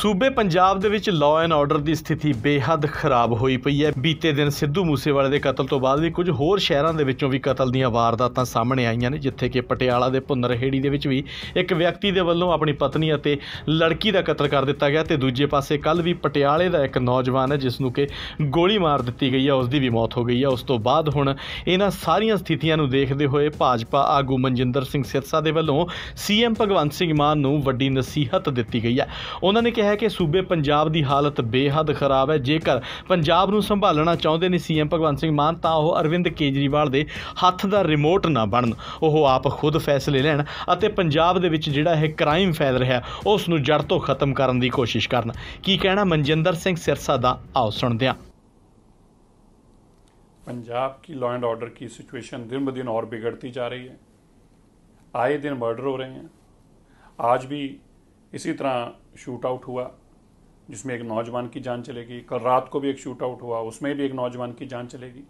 ਸੂਬੇ ਪੰਜਾਬ ਦੇ ਵਿੱਚ ਲਾਅ ਐਂਡ ਆਰਡਰ ਦੀ ਸਥਿਤੀ ਬੇਹੱਦ ਖਰਾਬ ਹੋਈ ਪਈ ਹੈ ਬੀਤੇ ਦਿਨ ਸਿੱਧੂ ਮੂਸੇਵਾਲੇ ਦੇ ਕਤਲ ਤੋਂ ਬਾਅਦ ਵੀ ਕੁਝ ਹੋਰ ਸ਼ਹਿਰਾਂ ਦੇ ਵਿੱਚੋਂ ਵੀ ਕਤਲ ਦੀਆਂ ਵਾਰਦਾਤਾਂ ਸਾਹਮਣੇ ਆਈਆਂ ਨੇ ਜਿੱਥੇ ਕਿ ਪਟਿਆਲਾ ਦੇ ਪੁੰਨਰਹੇੜੀ ਦੇ ਵਿੱਚ ਵੀ ਇੱਕ ਵਿਅਕਤੀ ਦੇ ਵੱਲੋਂ ਆਪਣੀ ਪਤਨੀ ਅਤੇ ਲੜਕੀ ਦਾ ਕਤਲ ਕਰ ਦਿੱਤਾ ਗਿਆ ਤੇ ਦੂਜੇ ਪਾਸੇ ਕੱਲ ਵੀ ਪਟਿਆਲੇ ਦਾ ਇੱਕ ਨੌਜਵਾਨ ਹੈ ਜਿਸ ਨੂੰ ਕਿ ਗੋਲੀ ਮਾਰ ਦਿੱਤੀ ਗਈ ਹੈ ਉਸ ਦੀ ਵੀ ਮੌਤ ਹੋ ਗਈ ਹੈ ਉਸ ਤੋਂ ਬਾਅਦ ਹੁਣ ਇਹਨਾਂ ਸਾਰੀਆਂ ਸਥਿਤੀਆਂ ਨੂੰ ਦੇਖਦੇ ਹੋਏ ਭਾਜਪਾ ਆਗੂ ਮਨਜਿੰਦਰ ਸਿੰਘ ਸਿਰਸਾ ਦੇ ਵੱਲੋਂ ਸੀਐਮ ਭਗਵੰਤ ਸਿੰਘ ਮਾਨ ਨੂੰ ਵੱਡੀ ਨਸੀਹਤ ਦਿੱਤੀ ਗਈ ਹੈ ਉਹਨਾਂ ਨੇ ਕਿਹਾ ਹੈ ਕਿ ਸੂਬੇ ਪੰਜਾਬ ਦੀ ਹਾਲਤ ਬੇਹੱਦ ਖਰਾਬ ਹੈ ਜੇਕਰ ਪੰਜਾਬ ਨੂੰ ਸੰਭਾਲਣਾ ਚਾਹੁੰਦੇ ਨੇ ਸੀਐਮ ਭਗਵੰਤ ਸਿੰਘ ਮਾਨ ਤਾਂ ਉਹ ਅਰਵਿੰਦ ਕੇਜਰੀਵਾਲ ਦੇ ਹੱਥ ਦਾ ਰਿਮੋਟ ਨਾ ਬਣਨ ਉਹ ਆਪ ਖੁਦ ਫੈਸਲੇ ਲੈਣ ਅਤੇ ਪੰਜਾਬ ਦੇ ਵਿੱਚ ਜਿਹੜਾ ਇਹ ਕ੍ਰਾਈਮ ਫੈਲ ਰਿਹਾ ਉਸ ਨੂੰ ਜੜ ਤੋਂ ਖਤਮ ਕਰਨ ਦੀ ਕੋਸ਼ਿਸ਼ ਕਰਨ ਕੀ ਕਹਿਣਾ ਮਨਜਿੰਦਰ ਸਿੰਘ ਸਿਰਸਾ ਦਾ ਆਓ ਸੁਣਦੇ ਹਾਂ ਪੰਜਾਬ ਕੀ ਲਾਅ ਐਂਡ ਆਰਡਰ ਕੀ ਸਿਚੁਏਸ਼ਨ ਦਿਨ ਬਦਿਨ ਹੋਰ ਵਿਗੜਦੀ ਜਾ ਰਹੀ ਹੈ ਆਏ ਦਿਨ ਮਰਡਰ ਹੋ ਰਹੇ ਹਨ ਅੱਜ ਵੀ इसी तरह शूट आउट हुआ जिसमें एक नौजवान की जान चलेगी कल रात को भी एक शूट आउट हुआ उसमें भी एक नौजवान की जान चलेगी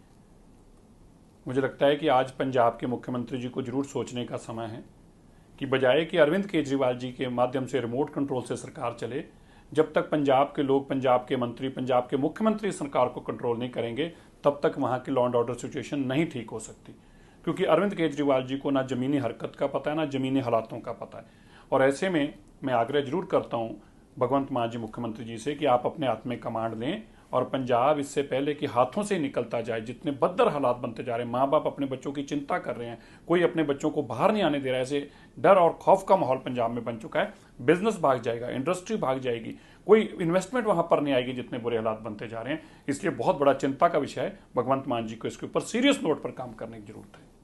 मुझे लगता है कि आज पंजाब के मुख्यमंत्री जी को जरूर सोचने का समय है कि बजाय कि अरविंद केजरीवाल जी के माध्यम से रिमोट कंट्रोल से सरकार चले जब तक पंजाब के लोग पंजाब के मंत्री पंजाब के मुख्यमंत्री सरकार को कंट्रोल नहीं करेंगे तब तक वहाँ की लॉ एंड ऑर्डर सिचुएशन नहीं ठीक हो सकती क्योंकि अरविंद केजरीवाल जी को ना ज़मीनी हरकत का पता है ना ज़मीनी हालातों का पता है और ऐसे में मैं आग्रह जरूर करता हूँ भगवंत मान जी मुख्यमंत्री जी से कि आप अपने हाथ में कमांड लें और पंजाब इससे पहले कि हाथों से निकलता जाए जितने बदतर हालात बनते जा रहे हैं माँ बाप अपने बच्चों की चिंता कर रहे हैं कोई अपने बच्चों को बाहर नहीं आने दे रहा है ऐसे डर और खौफ का माहौल पंजाब में बन चुका है बिजनेस भाग जाएगा इंडस्ट्री भाग जाएगी कोई इन्वेस्टमेंट वहां पर नहीं आएगी जितने बुरे हालात बनते जा रहे हैं इसलिए बहुत बड़ा चिंता का विषय है भगवंत मान जी को इसके ऊपर सीरियस नोट पर काम करने की जरूरत है